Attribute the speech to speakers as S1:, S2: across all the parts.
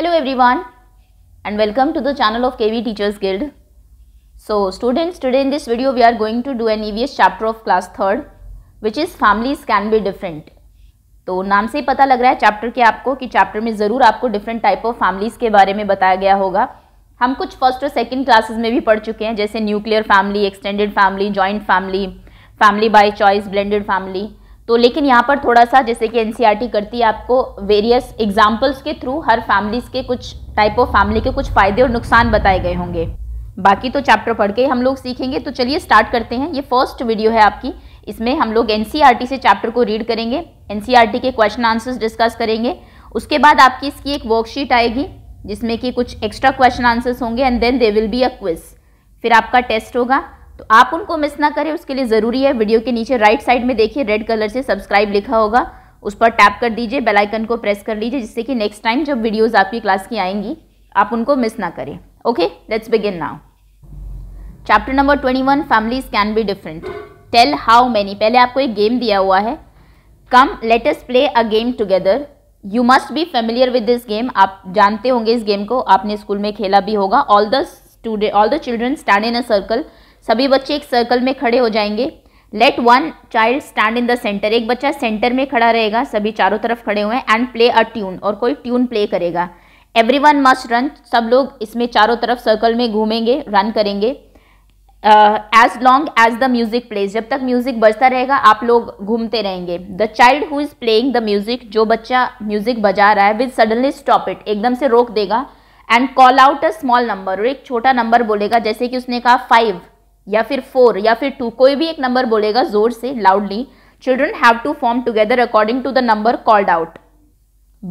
S1: Hello everyone and welcome to the channel of KV teachers guild so students today in this video we are going to do an EVS chapter of class third which is families can be different तो नाम से ही पता लग रहा है chapter के आपको कि चैप्टर में ज़रूर आपको डिफरेंट टाइप ऑफ फैमिलीज के बारे में बताया गया होगा हम कुछ फर्स्ट और सेकेंड क्लासेज में भी पढ़ चुके हैं जैसे nuclear family extended family joint family family by choice blended family तो लेकिन यहाँ पर थोड़ा सा जैसे कि एनसीईआरटी e करती है आपको वेरियस एग्जाम्पल्स के थ्रू हर फैमिलीज के कुछ टाइप ऑफ फैमिली के कुछ फ़ायदे और नुकसान बताए गए होंगे बाकी तो चैप्टर पढ़ के हम लोग सीखेंगे तो चलिए स्टार्ट करते हैं ये फर्स्ट वीडियो है आपकी इसमें हम लोग एन e से चैप्टर को रीड करेंगे एन e के क्वेश्चन आंसर्स डिस्कस करेंगे उसके बाद आपकी इसकी एक वर्कशीट आएगी जिसमें कि कुछ एक्स्ट्रा क्वेश्चन आंसर्स होंगे and then they will be a quiz फिर आपका टेस्ट होगा तो आप उनको मिस ना करें उसके लिए ज़रूरी है वीडियो के नीचे राइट साइड में देखिए रेड कलर से सब्सक्राइब लिखा होगा उस पर टैप कर दीजिए बेल आइकन को प्रेस कर लीजिए जिससे कि नेक्स्ट टाइम जब वीडियोस आपकी क्लास की आएंगी आप उनको मिस ना करें okay let's begin now chapter number twenty one families can be different tell how many पहले आपको एक गेम दिया हुआ है come let us play a game together you must be familiar with this game आप जानते होंगे इस गेम को आपने स्कूल में खेला भी होगा all the student all the children stand in a circle सभी बच्चे एक सर्कल में खड़े हो जाएंगे let one child stand in the centre एक बच्चा सेंटर में खड़ा रहेगा सभी चारों तरफ खड़े हुए हैं एंड प्ले अ ट्यून और कोई ट्यून प्ले करेगा एवरी वन मस्ट रन सब लोग इसमें चारों तरफ सर्कल में घूमेंगे रन करेंगे as long as the music plays जब तक म्यूजिक बजता रहेगा आप लोग घूमते रहेंगे the child who is playing the music जो बच्चा म्यूजिक बजा रहा है विद सडनली स्टॉप इट एकदम से रोक देगा and call out a small number और एक छोटा नंबर बोलेगा जैसे कि उसने कहा फाइव या फिर फोर या फिर टू कोई भी एक नंबर बोलेगा जोर से loudly children have to form together according to the number called out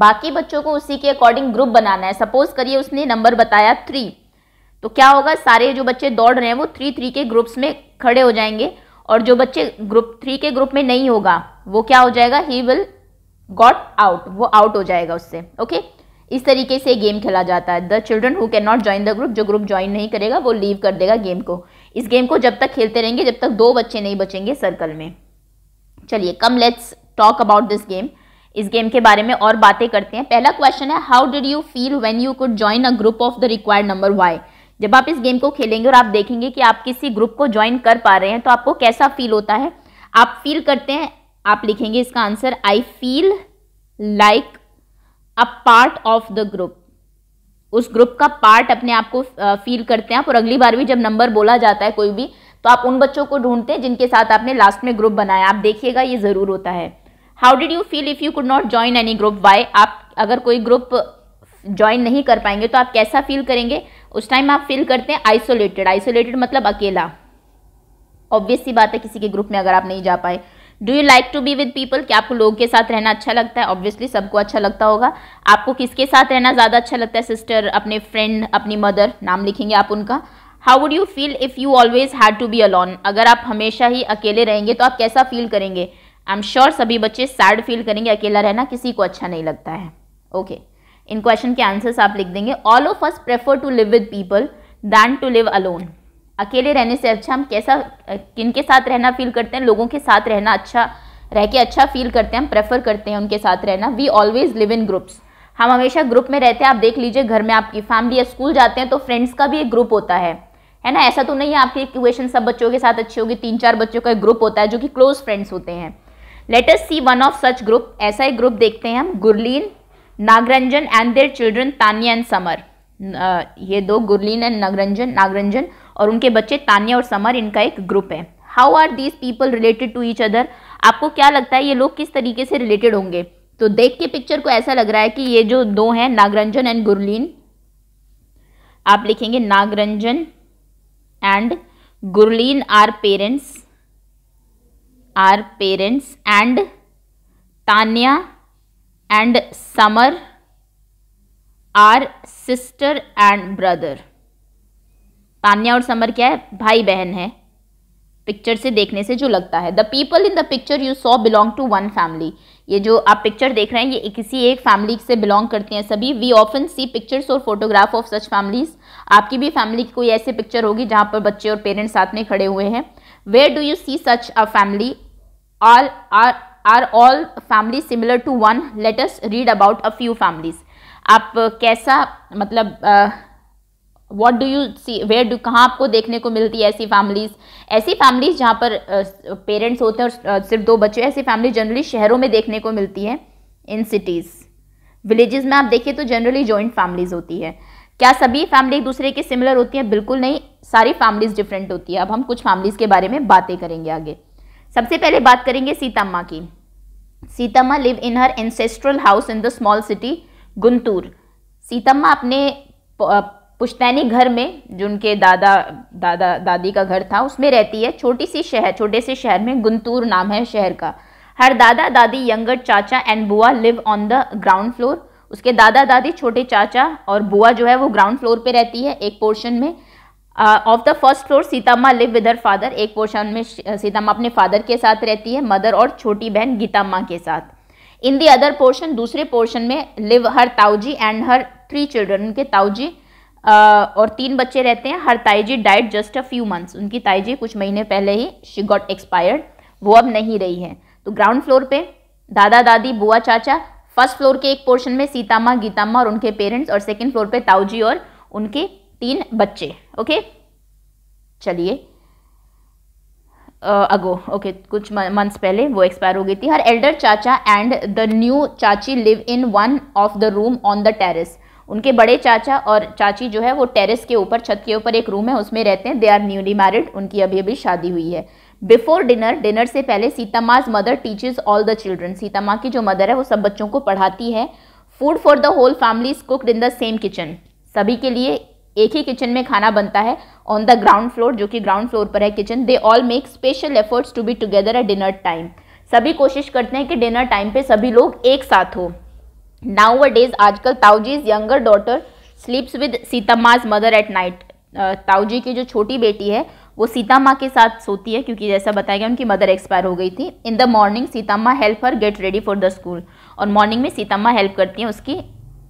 S1: बाकी बच्चों को उसी के अकॉर्डिंग ग्रुप बनाना है सपोज करिए उसने नंबर बताया थ्री तो क्या होगा सारे जो बच्चे दौड़ रहे हैं वो थ्री थ्री के ग्रुप्स में खड़े हो जाएंगे और जो बच्चे ग्रुप थ्री के ग्रुप में नहीं होगा वो क्या हो जाएगा ही विल गॉट आउट वो आउट हो जाएगा उससे ओके okay? इस तरीके से गेम खेला जाता है the children who can not join the group जो ग्रुप ज्वाइन नहीं करेगा वो लीव कर देगा गेम को इस गेम को जब तक खेलते रहेंगे जब तक दो बच्चे नहीं बचेंगे सर्कल में चलिए come let's talk about this game इस गेम के बारे में और बातें करते हैं पहला क्वेश्चन है how did you feel when you could join a group of the required number why जब आप इस गेम को खेलेंगे और आप देखेंगे कि आप किसी ग्रुप को ज्वाइन कर पा रहे हैं तो आपको कैसा फील होता है आप फील करते हैं आप लिखेंगे इसका answer I feel like a part of the group उस ग्रुप का पार्ट अपने आप को फील करते हैं आप और अगली बार भी जब नंबर बोला जाता है कोई भी तो आप उन बच्चों को ढूंढते हैं जिनके साथ आपने लास्ट में ग्रुप बनाया आप देखिएगा ये ज़रूर होता है how did you feel if you could not join any group why आप अगर कोई ग्रुप ज्वाइन नहीं कर पाएंगे तो आप कैसा फील करेंगे उस टाइम आप फील करते हैं आइसोलेटेड आइसोलेटेड मतलब अकेला ऑब्वियस सी बात है किसी के ग्रुप में अगर आप नहीं जा पाए do you like to be with people क्या आपको लोगों के साथ रहना अच्छा लगता है ऑब्वियसली सबको अच्छा लगता होगा आपको किसके साथ रहना ज़्यादा अच्छा लगता है सिस्टर अपने फ्रेंड अपनी मदर नाम लिखेंगे आप उनका how would you feel if you always had to be alone अगर आप हमेशा ही अकेले रहेंगे तो आप कैसा फील करेंगे आई एम श्योर सभी बच्चे सैड फील करेंगे अकेला रहना किसी को अच्छा नहीं लगता है ओके okay. इन क्वेश्चन के आंसर्स आप लिख देंगे all of us prefer to live with people than to live alone अकेले रहने से अच्छा हम कैसा किन के साथ रहना फील करते हैं लोगों के साथ रहना अच्छा रह के अच्छा फील करते हैं हम प्रेफर करते हैं उनके साथ रहना we always live in groups हम हमेशा ग्रुप में रहते हैं आप देख लीजिए घर में आपकी फैमिली या स्कूल जाते हैं तो फ्रेंड्स का भी एक ग्रुप होता है है ना ऐसा तो नहीं है आपकी इक्वेशन सब बच्चों के साथ अच्छी होगी तीन चार बच्चों का एक ग्रुप होता है जो कि क्लोज फ्रेंड्स होते हैं let us see one of such group ऐसा एक ग्रुप देखते हैं हम Gurleen Nagaranjan and their children Tania and Samar ये दो गुरलीन एंड नागरंजन नागरंजन और उनके बच्चे तानिया और समर इनका एक ग्रुप है how are these people related to each other आपको क्या लगता है ये लोग किस तरीके से रिलेटेड होंगे तो देख के पिक्चर को ऐसा लग रहा है कि ये जो दो हैं नागरंजन एंड गुरलीन आप लिखेंगे Nagaranjan and Gurleen are parents are parents and Tania and Samar are sister and brother Tanya और समर क्या है भाई बहन है पिक्चर से देखने से जो लगता है the people in the picture you saw belong to one family ये जो आप पिक्चर देख रहे हैं ये किसी एक फैमिली से बिलोंग करते हैं सभी वी ऑफन सी पिक्चर्स और फोटोग्राफ ऑफ सच फैमिलीज आपकी भी फैमिली की कोई ऐसी पिक्चर होगी जहाँ पर बच्चे और पेरेंट्स साथ में खड़े हुए हैं where do you see such a family are are are all family similar to one let us read about a few families आप कैसा मतलब आ, what do you see where do कहाँ आपको देखने को मिलती है ऐसी फैमिलीज़ ऐसी फैमिलीज़ जहाँ पर पेरेंट्स होते हैं और सिर्फ दो बच्चे ऐसी फैमिली जनरली शहरों में देखने को मिलती है इन सिटीज़ विलेजेस में आप देखिए तो जनरली जॉइंट फैमिलीज़ होती है क्या सभी फैमिली एक दूसरे की सिमिलर होती है बिल्कुल नहीं सारी फैमिलीज़ डिफरेंट होती है अब हम कुछ फैमिलीज़ के बारे में बातें करेंगे आगे सबसे पहले बात करेंगे सीताम्मा की Sitamma live in her ancestral house in the small city Guntur Sitamma अपने पुश्तैनी घर में जो उनके दादा दादा दादी का घर था उसमें रहती है छोटी सी शहर छोटे से शहर में गुंतूर नाम है शहर का हर दादा दादी younger chacha and bua live on the ground floor उसके दादा दादी छोटे चाचा और बुआ जो है वो ग्राउंड फ्लोर पे रहती है एक पोर्शन में of the first floor Sitamma live with her father एक पोर्शन में सीतामा अपने फादर के साथ रहती है मदर और छोटी बहन गीतामा के साथ इन दी अदर पोर्शन दूसरे पोर्शन में live her tauji and her three children उनके ताऊजी और तीन बच्चे रहते हैं her taiji died just a few months उनकी ताइजी कुछ महीने पहले ही शी गॉट एक्सपायर्ड वो अब नहीं रही है तो ग्राउंड फ्लोर पे दादा दादी बुआ चाचा फर्स्ट फ्लोर के एक पोर्शन में सीतामा गीतामा और उनके पेरेंट्स और सेकेंड फ्लोर पे ताऊजी और उनके तीन बच्चे ओके चलिए अगो ओके कुछ मंथ्स पहले वो एक्सपायर हो गई थी her elder chacha and the new chachi live in one of the room on the terrace उनके बड़े चाचा और चाची जो है वो टेरेस के ऊपर छत के ऊपर एक रूम है उसमें रहते हैं दे आर न्यूली मैरिड उनकी अभी अभी शादी हुई है बिफोर डिनर डिनर से पहले Sitamma's mother teaches all the children Sitamma की जो मदर है वो सब बच्चों को पढ़ाती है food for the whole family is cooked in the same kitchen सभी के लिए एक ही किचन में खाना बनता है ऑन द ग्राउंड फ्लोर जो कि ग्राउंड फ्लोर पर है kitchen they all make special efforts to be together at dinner time सभी कोशिश करते हैं कि डिनर टाइम पे सभी लोग एक साथ हो डेज आजकल tauji's younger daughter sleeps with Sitamma's mother at night ताऊजी की जो छोटी बेटी है वो सीता माँ के साथ सोती है क्योंकि जैसा बताया गया उनकी मदर एक्सपायर हो गई थी इन the morning Sitamma help her get ready for the school और मॉर्निंग में सीता माँ हेल्प करती हैं उसकी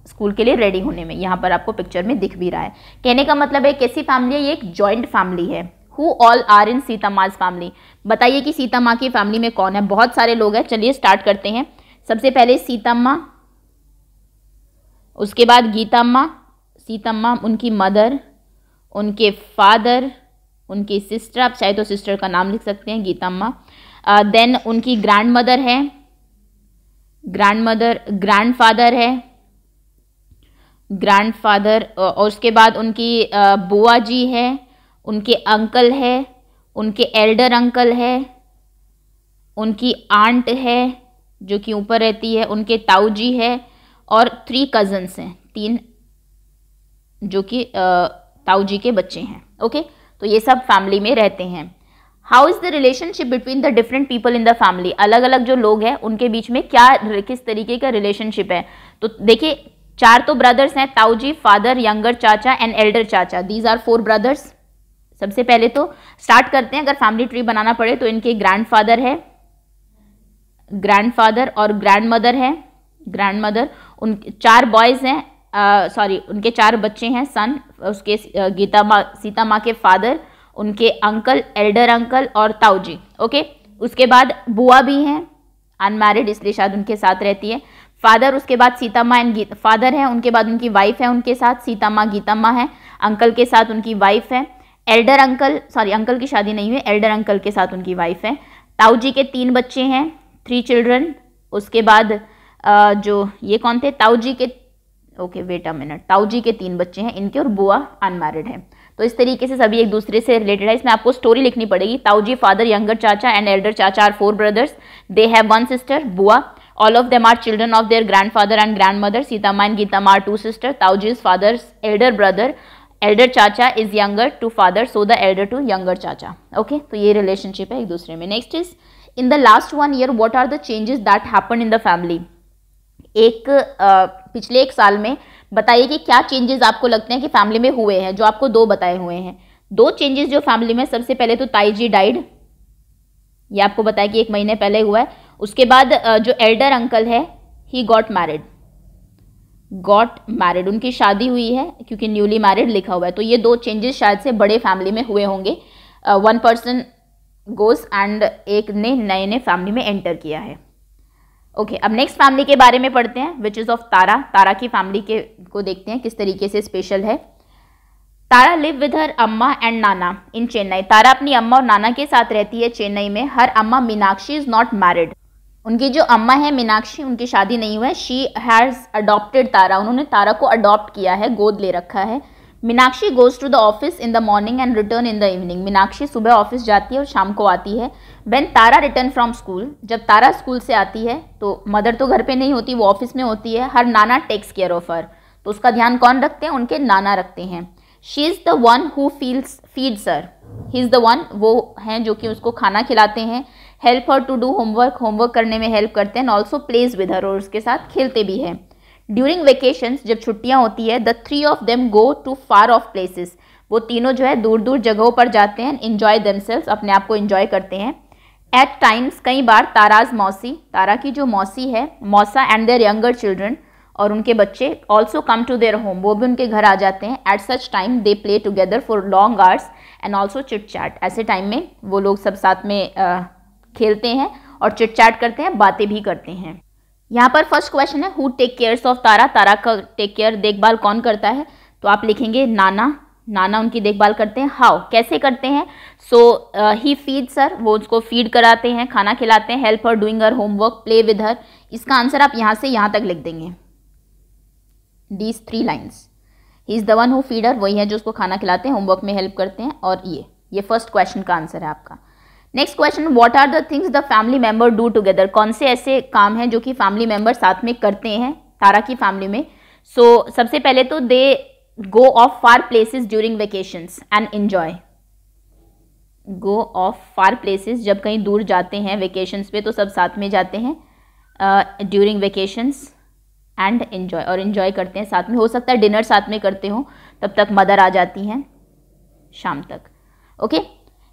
S1: स्कूल के लिए रेडी होने में यहाँ पर आपको पिक्चर में दिख भी रहा है कहने का मतलब है कैसी फैमिली है ये एक जॉइंट फैमिली है who all are in Sitamma's family बताइए कि सीता माँ की फैमिली में कौन है बहुत सारे लोग हैं चलिए स्टार्ट करते हैं सबसे पहले सीता माँ उसके बाद गीताम्मा सीतम्मा उनकी मदर उनके फादर उनकी सिस्टर आप चाहे तो सिस्टर का नाम लिख सकते हैं गीताम्मा देन उनकी ग्रैंड मदर है ग्रैंड मदर ग्रैंड फादर है ग्रैंड फादर और उसके बाद उनकी बुआ जी है उनके अंकल है उनके एल्डर अंकल है उनकी आंट है जो कि ऊपर रहती है उनके ताऊ जी है और थ्री कजन्स हैं तीन जो कि ताऊ जी के बच्चे हैं ओके तो ये सब फैमिली में रहते हैं how is the relationship between the different people in the family अलग अलग जो लोग हैं उनके बीच में क्या किस तरीके का रिलेशनशिप है तो देखिए चार तो ब्रदर्स हैं जी father younger chacha and elder chacha these are four brothers सबसे पहले तो स्टार्ट करते हैं अगर फैमिली ट्री बनाना पड़े तो इनके ग्रैंड फादर है ग्रैंड फादर और ग्रैंड मदर है ग्रैंड मदर उन चार बॉयज़ हैं सॉरी उनके चार बच्चे हैं सन उसके गीता माँ सीता माँ के फादर उनके अंकल एल्डर अंकल और ताऊजी ओके उसके बाद बुआ भी हैं अनमैरिड इसलिए शायद उनके साथ रहती है फादर उसके बाद सीता माँ एंड फादर हैं उनके बाद उनकी वाइफ है उनके साथ सीता माँ गीता माँ है अंकल के साथ उनकी वाइफ है एल्डर अंकल सॉरी अंकल की शादी नहीं हुई एल्डर अंकल के साथ उनकी वाइफ है ताऊ जी के तीन बच्चे हैं थ्री चिल्ड्रन उसके बाद जो ये कौन थे ताऊजी के ओके वेट अ मिनट ताऊजी के तीन बच्चे हैं इनके और बुआ अनमैरिड है तो इस तरीके से सभी एक दूसरे से रिलेटेड है इसमें आपको स्टोरी लिखनी पड़ेगी tauji father younger chacha and elder chacha are four brothers they have one sister bua all of them are children of their grandfather and grandmother Sitamma and Gita are two sister tauji's father elder brother elder chacha is younger to father so the elder to younger chacha okay तो ये relationship है एक दूसरे में next is in the last one year what are the changes that happen in the family एक पिछले एक साल में बताइए कि क्या चेंजेस आपको लगते हैं कि फैमिली में हुए हैं जो आपको दो बताए हुए हैं दो चेंजेस जो फैमिली में सबसे पहले तो ताई जी डाइड ये आपको बताया कि एक महीने पहले हुआ है उसके बाद जो एल्डर अंकल है he got married got married उनकी शादी हुई है क्योंकि न्यूली मैरिड लिखा हुआ है तो ये दो चेंजेस शायद से बड़े फैमिली में हुए होंगे वन पर्सन गोस एंड एक ने नए ने फैमिली में एंटर किया है ओके okay, अब नेक्स्ट फैमिली के बारे में पढ़ते हैं विच इज़ ऑफ तारा तारा की फैमिली के को देखते हैं किस तरीके से स्पेशल है तारा लिव विद हर अम्मा एंड नाना इन चेन्नई तारा अपनी अम्मा और नाना के साथ रहती है चेन्नई में हर अम्मा मीनाक्षी इज़ नॉट मैरिड उनकी जो अम्मा है मीनाक्षी उनकी शादी नहीं हुआ है शी हैज़ अडोप्टेड तारा उन्होंने तारा को अडॉप्ट किया है गोद ले रखा है Meenakshi goes to the office in the morning and return in the evening Meenakshi सुबह ऑफिस जाती है और शाम को आती है when Tara return from school जब तारा स्कूल से आती है तो मदर तो घर पे नहीं होती वो ऑफिस में होती है हर नाना टेक्स केयर ऑफ हर तो उसका ध्यान कौन रखते हैं उनके नाना रखते हैं she is the one who feels feed her he is the one वो हैं जो कि उसको खाना खिलाते हैं help her to do homework homework करने में हेल्प करते हैं ऑल्सो प्लेज विद हर और उसके साथ खेलते भी हैं ड्यूरिंग वेकेशन जब छुट्टियाँ होती है the three of them go to far off places वो तीनों जो है दूर दूर जगहों पर जाते हैं इन्जॉय दम अपने आप को इन्जॉय करते हैं एट टाइम्स कई बार ताराज मौसी तारा की जो मौसी है मौसा एंड देयर यंगर चिल्ड्रन और उनके बच्चे also come to their home वो भी उनके घर आ जाते हैं at such time they play together for long hours and also chit chat ऐसे टाइम में वो लोग सब साथ में आ, खेलते हैं और चिट चैट करते हैं बातें भी करते हैं यहाँ पर फर्स्ट क्वेश्चन है who take cares of Tara Tara का टेक केयर देखभाल कौन करता है तो आप लिखेंगे नाना नाना उनकी देखभाल करते हैं हाउ कैसे करते हैं सो ही फीड सर वो उसको फीड कराते हैं खाना खिलाते हैं help her doing her homework play with her इसका आंसर आप यहाँ से यहाँ तक लिख देंगे these three lines he is the one who feeder वही है जो उसको खाना खिलाते हैं होमवर्क में हेल्प करते हैं और ये ये फर्स्ट क्वेश्चन का आंसर है आपका next question what are the things the family member do together कौन से ऐसे काम हैं जो कि फैमिली मेंबर साथ में करते हैं तारा की फैमिली में सो so, सबसे पहले तो they go off far places during vacations and enjoy go off far places जब कहीं दूर जाते हैं वेकेशंस पे तो सब साथ में जाते हैं ड्यूरिंग वेकेशंस एंड एंजॉय और इन्जॉय करते हैं साथ में हो सकता है डिनर साथ में करते हो तब तक मदर आ जाती हैं शाम तक okay okay?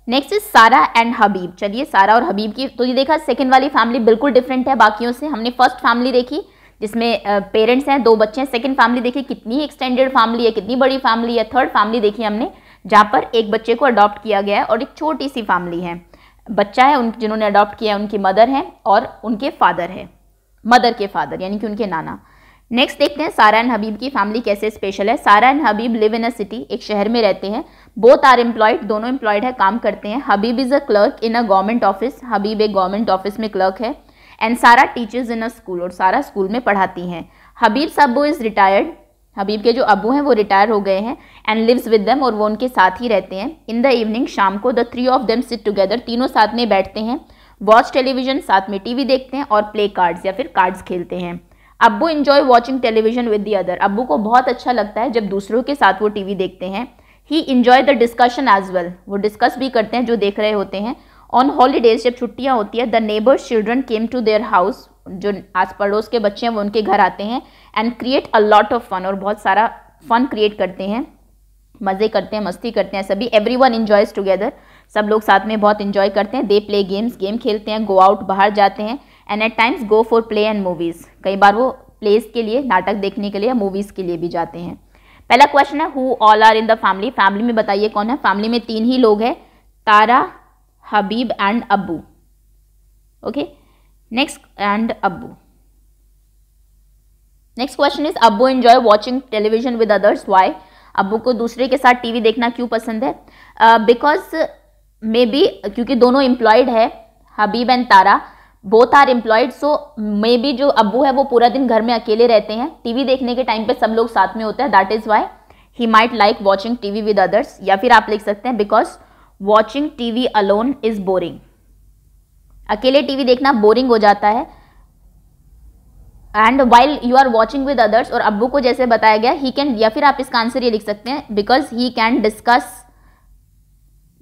S1: Next is Sara and Habib चलिए सारा और हबीब की तो ये देखा सेकेंड वाली फैमिली बिल्कुल डिफरेंट है बाकियों से हमने फर्स्ट फैमिली देखी जिसमें पेरेंट्स हैं दो बच्चे हैं सेकेंड फैमिली देखिए कितनी एक्सटेंडेड फैमिली है कितनी बड़ी फैमिली है थर्ड फैमिली देखी हमने जहाँ पर एक बच्चे को अडॉप्ट किया गया है और एक छोटी सी फैमिली है बच्चा है उन जिन्होंने अडॉप्ट किया है उनकी मदर है और उनके फादर है मदर के फादर यानी कि उनके नाना नेक्स्ट देखते हैं सारा एंड हबीब की फैमिली कैसे स्पेशल है Sara and Habib live in a city एक शहर में रहते हैं बोथ आर एम्प्लॉयड दोनों एम्प्लॉयड है काम करते हैं Habib is a clerk in a government office Habib एक गवर्नमेंट ऑफिस में क्लर्क है and Sara teachers in a school और सारा स्कूल में पढ़ाती हैं हबीब अबू इज़ रिटायर्ड हबीब के जो अबू हैं वो रिटायर हो गए हैं एंड लिव्स विद दैम और वो उनके साथ ही रहते हैं इन द इवनिंग शाम को the three of them sit together तीनों साथ में बैठते हैं वॉच टेलीविजन साथ में टीवी देखते हैं और प्ले कार्ड्स या फिर कार्ड्स खेलते हैं Abbu enjoy watching television with the other Abu को बहुत अच्छा लगता है जब दूसरों के साथ वो टीवी देखते हैं he enjoy the discussion as well वो डिस्कस भी करते हैं जो देख रहे होते हैं ऑन हॉलीडेज जब छुट्टियाँ होती है the neighbours children came to their house जो आस पड़ोस के बच्चे हैं वो उनके घर आते हैं and create a lot of fun और बहुत सारा फन क्रिएट करते हैं मज़े करते हैं मस्ती करते हैं सभी एवरी वन इन्जॉयज़ टुगेदर सब लोग साथ में बहुत इन्जॉय करते हैं दे प्ले गेम्स गेम खेलते हैं गो आउट बाहर जाते हैं and at times go for play and movies कई बार वो प्लेस के लिए नाटक देखने के लिए या मूवीज़ के लिए भी जाते हैं पहला क्वेश्चन है who all are in the family family में बताइए कौन है फैमिली में तीन ही लोग हैं Tara Habib and Abu okay next and Abu next question is Abu enjoy watching television with others why Abu को दूसरे के साथ टीवी देखना क्यों पसंद है बिकॉज मे बी क्योंकि दोनों एम्प्लॉयड है Habib and Tara both are employed so maybe जो अबू है वो पूरा दिन घर में अकेले रहते हैं टीवी देखने के टाइम पे सब लोग साथ में होते हैं that is why he might like watching TV with others या फिर आप लिख सकते हैं because watching TV alone is boring अकेले टीवी देखना बोरिंग हो जाता है and while you are watching with others और अबू को जैसे बताया गया ही कैन या फिर आप इसका आंसर ये लिख सकते हैं because he can discuss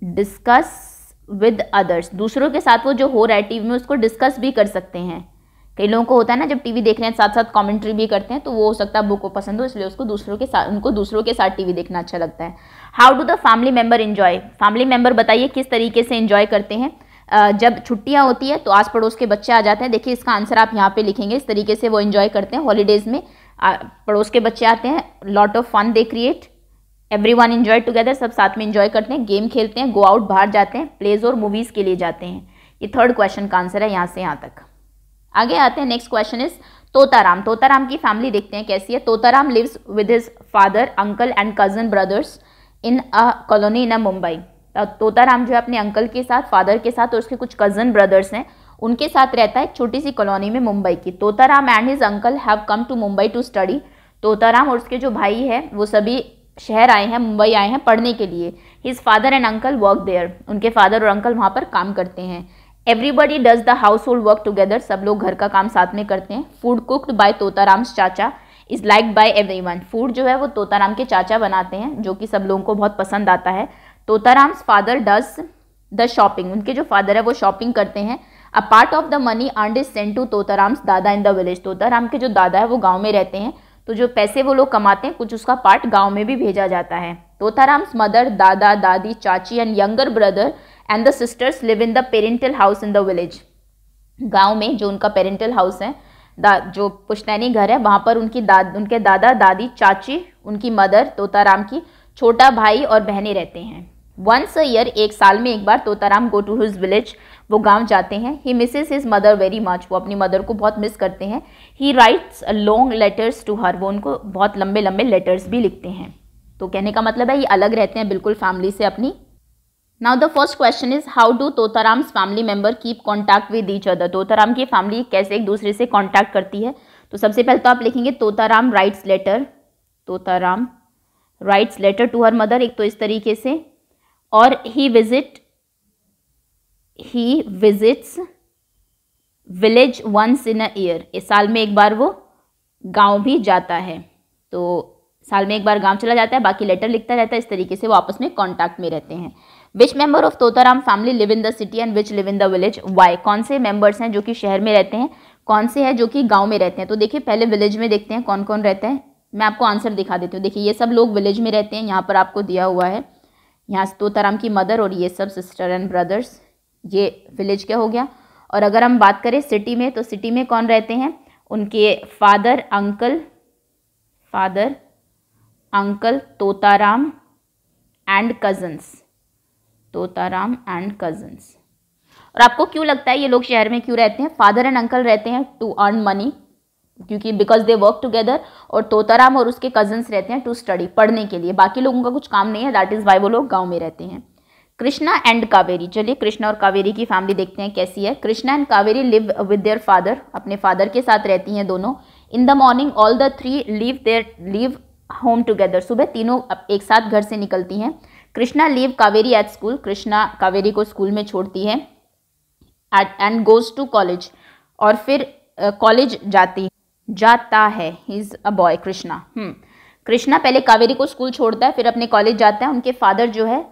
S1: discuss with others दूसरों के साथ वो जो हो रहा है टीवी में उसको डिस्कस भी कर सकते हैं कई लोगों को होता है ना जब टीवी देख रहे हैं साथ साथ कमेंट्री भी करते हैं तो वो हो सकता है बुक को पसंद हो इसलिए उसको दूसरों के साथ उनको दूसरों के साथ टीवी देखना अच्छा लगता है how do the family member enjoy family member बताइए किस तरीके से इन्जॉय करते हैं जब छुट्टियाँ होती है तो आस पड़ोस के बच्चे आ जाते हैं देखिए इसका आंसर आप यहाँ पे लिखेंगे इस तरीके से वो इन्जॉय करते हैं हॉलीडेज़ में पड़ोस के बच्चे आते हैं lot of fun they create everyone enjoy together सब साथ में इन्जॉय करते हैं गेम खेलते हैं गो आउट बाहर जाते हैं प्लेज और मूवीज़ के लिए जाते हैं ये थर्ड क्वेश्चन का आंसर है यहाँ से यहाँ तक आगे आते हैं next question is Totaram Totaram की फैमिली देखते हैं कैसी है Totaram lives with his father uncle and cousin brothers in a colony in a Mumbai Totaram जो है अपने अंकल के साथ फादर के साथ और उसके कुछ कजन ब्रदर्स हैं उनके साथ रहता है छोटी सी कॉलोनी में मुंबई की Totaram and his uncle have come to Mumbai to study Totaram और उसके जो भाई है वो सभी शहर आए हैं मुंबई आए हैं पढ़ने के लिए his father and uncle work there उनके फादर और अंकल वहाँ पर काम करते हैं everybody does the household work together सब लोग घर का काम साथ में करते हैं फूड कुक्ड बाय तोताराम चाचा is like by everyone food जो है वो तोताराम के चाचा बनाते हैं जो कि सब लोगों को बहुत पसंद आता है Totaram father does the shopping उनके जो फादर है वो शॉपिंग करते हैं a part of the money earned is sent to Totaram दादा इन द विलेज तोताराम के जो दादा है वो गाँव में रहते हैं तो जो पैसे वो लोग कमाते हैं कुछ उसका पार्ट गाँव में भी भेजा जाता है तोताराम्स मदर दादा दादी चाची and younger brother and the sisters live in the parental house in the village गाँव में जो उनका पेरेंटल हाउस है जो पुश्तैनी घर है वहाँ पर उनकी दाद उनके दादा दादी चाची उनकी मदर तोताराम की छोटा भाई और बहनें रहते हैं वंस अ ईयर एक साल में एक बार Totaram go to his village वो गांव जाते हैं he misses his mother very much वो अपनी मदर को बहुत मिस करते हैं he writes long letters to her वो उनको बहुत लंबे लंबे लेटर्स भी लिखते हैं तो कहने का मतलब है ये अलग रहते हैं बिल्कुल फैमिली से अपनी now the first question is how do Totaram's family member keep contact with each other Totaram की फैमिली कैसे एक दूसरे से कॉन्टैक्ट करती है तो सबसे पहले तो आप लिखेंगे Totaram writes letter Totaram writes letter to her mother एक तो इस तरीके से और he visit he visits village once in a year साल में एक बार वो गांव भी जाता है तो साल में एक बार गांव चला जाता है बाकी लेटर लिखता रहता है इस तरीके से वो आपस में कांटेक्ट में रहते हैं which member of Totaram family live in the city and which live in the village why कौन से मेंबर्स हैं जो कि शहर में रहते हैं कौन से हैं जो कि गांव में रहते हैं तो देखिए पहले विलेज में देखते हैं कौन कौन रहता है मैं आपको आंसर दिखा देती हूँ देखिए ये सब लोग विलेज में रहते हैं यहाँ पर आपको दिया हुआ है यहाँ तोताराम की मदर और ये सब सिस्टर एंड ब्रदर्स ये विलेज क्या हो गया और अगर हम बात करें सिटी में तो सिटी में कौन रहते हैं उनके father uncle father uncle Totaram and cousins Totaram and cousins और आपको क्यों लगता है ये लोग शहर में क्यों रहते हैं फादर एंड अंकल रहते हैं टू अर्न मनी क्योंकि बिकॉज दे वर्क टुगेदर और तोताराम और उसके कजन्स रहते हैं टू स्टडी पढ़ने के लिए बाकी लोगों का कुछ काम नहीं है दैट इज़ वाई वो लोग गाँव में रहते हैं कृष्णा एंड कावेरी चलिए कृष्णा और कावेरी की फैमिली देखते हैं कैसी है Krishna and Kaveri live with their father अपने फादर के साथ रहती हैं दोनों in the morning all the three leave their leave home together सुबह तीनों एक साथ घर से निकलती हैं Krishna leave Kaveri at school Krishna Kaveri को स्कूल में छोड़ती है at and goes to college और फिर कॉलेज uh, जाती जाता है is a boy Krishna hmm. Krishna पहले कावेरी को स्कूल छोड़ता है फिर अपने कॉलेज जाता है उनके फादर जो है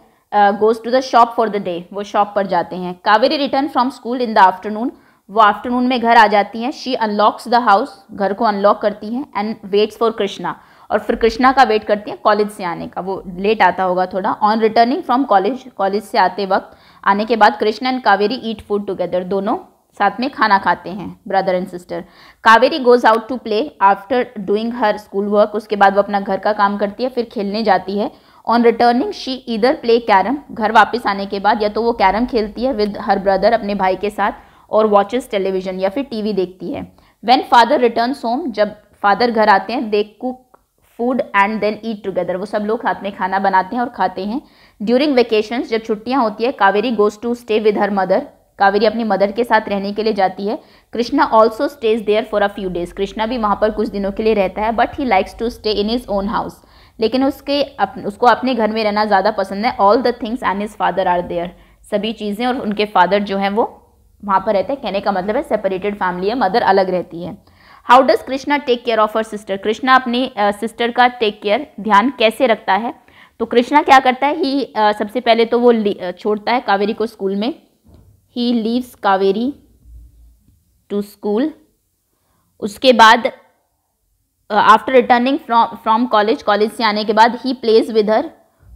S1: goes to the shop for the day वो शॉप पर जाते हैं Kaveri return from school in the afternoon वो आफ्टरनून में घर आ जाती हैं शी अनलॉक्स द हाउस घर को अनलॉक करती हैं एंड वेट्स फॉर कृष्णा और फिर कृष्णा का वेट करती हैं कॉलेज से आने का वो लेट आता होगा थोड़ा on returning from college college से आते वक्त आने के बाद Krishna and Kaveri eat food together दोनों साथ में खाना खाते हैं brother and sister Kaveri goes out to play after doing her school work उसके बाद वो अपना घर का काम करती है फिर खेलने जाती है on returning she either play carrom घर वापस आने के बाद या तो वो कैरम खेलती है विद हर ब्रदर अपने भाई के साथ और वॉचेस टेलीविजन या फिर टीवी देखती है वेन फादर रिटर्न होम जब फादर घर आते हैं they cook food and then eat together वो सब लोग साथ में खाना बनाते हैं और खाते हैं ड्यूरिंग वेकेशन जब छुट्टियाँ होती है Kaveri goes to stay with her mother Kaveri अपनी मदर के साथ रहने के लिए जाती है Krishna also stays there for a few days Krishna भी वहाँ पर कुछ दिनों के लिए रहता है but he likes to stay in his own house लेकिन उसके अप, उसको अपने घर में रहना ज़्यादा पसंद है all the things and his father are there सभी चीज़ें और उनके फादर जो हैं वो वहाँ पर रहते हैं कहने का मतलब है सेपरेटेड फैमिली है मदर अलग रहती है how does Krishna take care of her sister Krishna अपनी सिस्टर uh, का टेक केयर ध्यान कैसे रखता है तो कृष्णा क्या करता है ही uh, सबसे पहले तो वो uh, छोड़ता है कावेरी को स्कूल में he leaves Kaveri to school उसके बाद after returning from from college college से आने के बाद ही प्लेज विद हर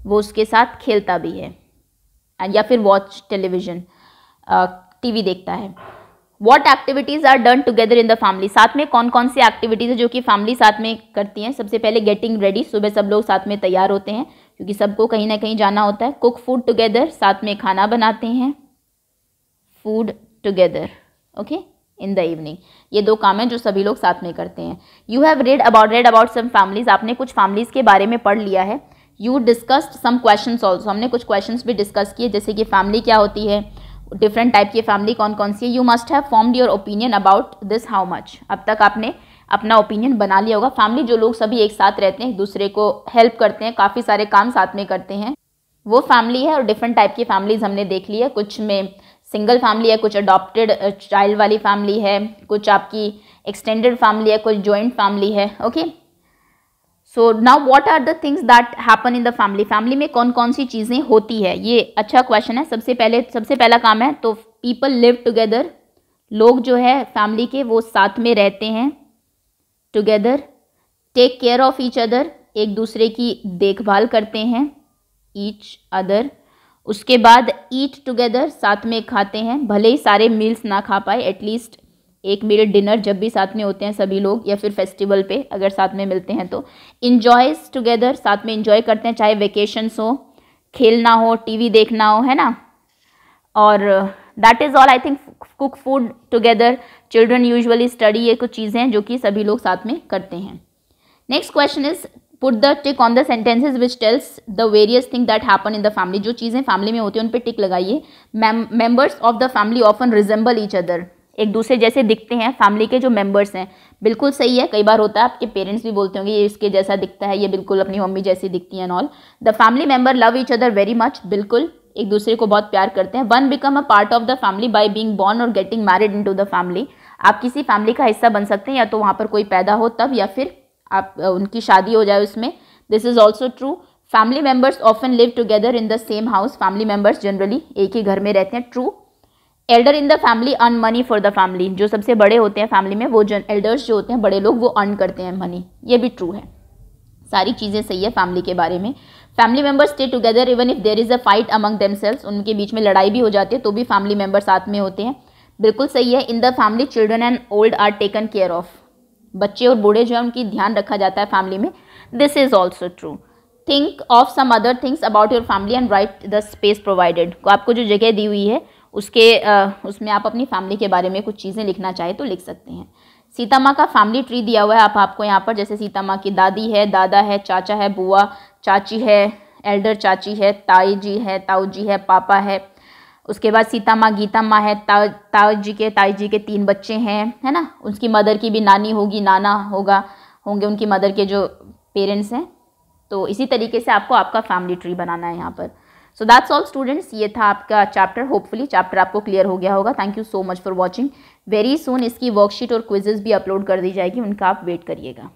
S1: वो उसके साथ खेलता भी है एंड या फिर वॉच टेलीविजन टीवी देखता है what activities are done together in the family साथ में कौन कौन सी एक्टिविटीज़ है जो कि फैमिली साथ में करती हैं सबसे पहले गेटिंग रेडी सुबह सब लोग साथ में तैयार होते हैं क्योंकि सबको कहीं ना कहीं जाना होता है कुक फूड टुगेदर साथ में खाना बनाते हैं food together okay okay? In the evening ये दो काम हैं जो सभी लोग साथ में करते हैं you have read about read about some families आपने कुछ फैमिलीज़ के बारे में पढ़ लिया है you discussed some question also हमने कुछ क्वेश्चन भी डिस्कस किए जैसे कि फैमिली क्या होती है डिफरेंट टाइप की फैमिली कौन कौन सी है you must have formed your opinion about this how much अब तक आपने अपना ओपिनियन बना लिया होगा फैमिली जो लोग सभी एक साथ रहते हैं एक दूसरे को हेल्प करते हैं काफ़ी सारे काम साथ में करते हैं वो फैमिली है और डिफरेंट टाइप की फैमिलीज हमने देख ली है कुछ में सिंगल फैमिली है कुछ अडॉप्टेड चाइल्ड वाली फैमिली है कुछ आपकी एक्सटेंडेड फैमिली है कुछ जॉइंट फैमिली है okay so now what are the things that happen in the family family में कौन कौन सी चीज़ें होती है ये अच्छा क्वेश्चन है सबसे पहले सबसे पहला काम है तो पीपल लिव टुगेदर लोग जो है फैमिली के वो साथ में रहते हैं together take care of each other एक दूसरे की देखभाल करते हैं ईच अदर उसके बाद ईट टुगेदर साथ में खाते हैं भले ही सारे मील्स ना खा पाए एटलीस्ट एक मील डिनर जब भी साथ में होते हैं सभी लोग या फिर फेस्टिवल पे अगर साथ में मिलते हैं तो इन्जॉयज टुगेदर साथ में इन्जॉय करते हैं चाहे वेकेशंस हो खेलना हो टीवी देखना हो है ना और that is all I think cook food together children usually study ये कुछ चीज़ें हैं जो कि सभी लोग साथ में करते हैं next question is put the tick on the sentences which tells the various thing that happen in the family जो चीज़ें फैमिली में होती हैं उन पर टिक लगाइए members of the family often resemble each other एक दूसरे जैसे दिखते हैं फैमिली के जो मेम्बर्स हैं बिल्कुल सही है कई बार होता है आपके पेरेंट्स भी बोलते होंगे ये इसके जैसा दिखता है ये बिल्कुल अपनी मम्मी जैसी दिखती है and all the family member love each other very much बिल्कुल एक दूसरे को बहुत प्यार करते हैं one become a part of the family by being born और getting married into the family आप किसी फैमिली का हिस्सा बन सकते हैं या तो वहाँ पर कोई पैदा हो तब या फिर आप उनकी शादी हो जाए उसमें this is also true family members often live together in the same house family members generally एक ही घर में रहते हैं true elder in the family earn money for the family जो सबसे बड़े होते हैं फैमिली में वो जन एल्डर्स जो होते हैं बड़े लोग वो अर्न करते हैं मनी ये भी ट्रू है सारी चीज़ें सही है फैमिली के बारे में family members stay together even if there is a fight among themselves उनके बीच में लड़ाई भी हो जाती है तो भी फैमिली मेम्बर्स साथ में होते हैं बिल्कुल सही है in the family children and old are taken care of बच्चे और बूढ़े जो है उनकी ध्यान रखा जाता है फैमिली में this is also true think of some other things about your family and write the space provided आपको जो जगह दी हुई है उसके आ, उसमें आप अपनी फैमिली के बारे में कुछ चीज़ें लिखना चाहे तो लिख सकते हैं सीता माँ का फैमिली ट्री दिया हुआ है आप आपको यहाँ पर जैसे सीता माँ की दादी है दादा है चाचा है बुआ चाची है एल्डर चाची है ताई जी है ताऊ जी है पापा है उसके बाद सीता माँ गीता माँ है ताऊ ताऊ जी के ताई जी के तीन बच्चे हैं है ना उसकी मदर की भी नानी होगी नाना होगा होंगे उनकी मदर के जो पेरेंट्स हैं तो इसी तरीके से आपको आपका फैमिली ट्री बनाना है यहाँ पर सो दैट्स ऑल स्टूडेंट्स ये था आपका चैप्टर होपफुली चैप्टर आपको क्लियर हो गया होगा thank you so much for watching very soon इसकी वर्कशीट और क्विजेज़ भी अपलोड कर दी जाएगी उनका आप वेट करिएगा